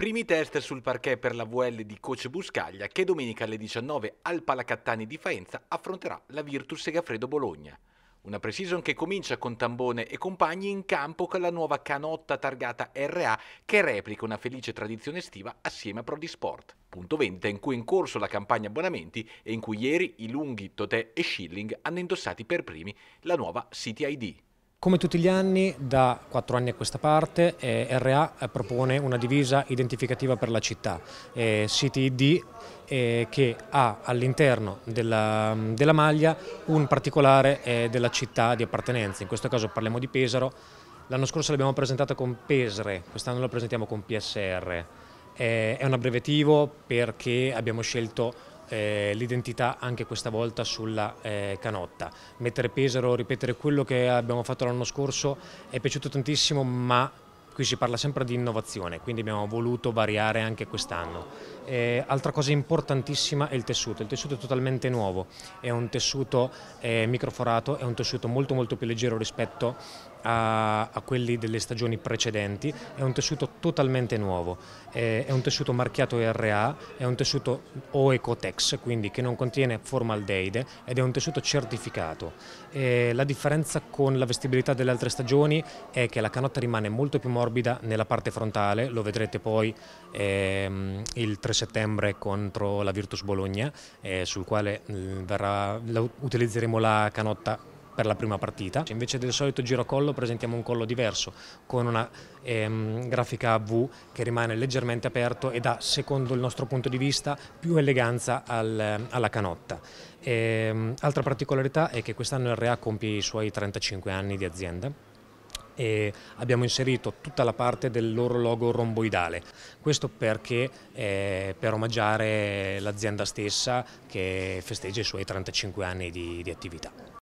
Primi test sul parquet per la VL di Coce Buscaglia che domenica alle 19 al Palacattani di Faenza affronterà la Virtus Segafredo Bologna. Una precision che comincia con Tambone e compagni in campo con la nuova canotta targata RA che replica una felice tradizione estiva assieme a Prodi Sport. Punto vendita in cui è in corso la campagna abbonamenti e in cui ieri i lunghi Totè e Schilling hanno indossati per primi la nuova City ID. Come tutti gli anni, da quattro anni a questa parte, eh, RA eh, propone una divisa identificativa per la città, eh, CTID, eh, che ha all'interno della, della, maglia un particolare eh, della città di appartenenza, in questo caso parliamo di Pesaro, l'anno scorso l'abbiamo presentata con Pesre, quest'anno la presentiamo con PSR, eh, è un abbreviativo perché abbiamo scelto eh, l'identità anche questa volta sulla eh, canotta. Mettere Pesaro, ripetere quello che abbiamo fatto l'anno scorso è piaciuto tantissimo ma qui si parla sempre di innovazione, quindi abbiamo voluto variare anche quest'anno. Eh, altra cosa importantissima è il tessuto, il tessuto è totalmente nuovo, è un tessuto eh, microforato, è un tessuto molto molto più leggero rispetto a, a, quelli delle stagioni precedenti, è un tessuto totalmente nuovo, è, è un tessuto marchiato RA, è un tessuto Oecotex, quindi che non contiene formaldeide ed è un tessuto certificato. E la differenza con la vestibilità delle altre stagioni è che la canotta rimane molto più morbida nella parte frontale, lo vedrete poi ehm, il 3 settembre contro la Virtus Bologna, eh, sul quale eh, verrà, la, utilizzeremo la canotta per la prima partita. Cioè, invece del solito girocollo presentiamo un collo diverso con una ehm, grafica a V che rimane leggermente aperto e dà, secondo il nostro punto di vista, più eleganza al, alla canotta. E, ehm, altra particolarità è che quest'anno il Rea compie i suoi 35 anni di azienda e abbiamo inserito tutta la parte del loro logo romboidale. Questo perché eh, per omaggiare l'azienda stessa che festeggia i suoi 35 anni di, di attività.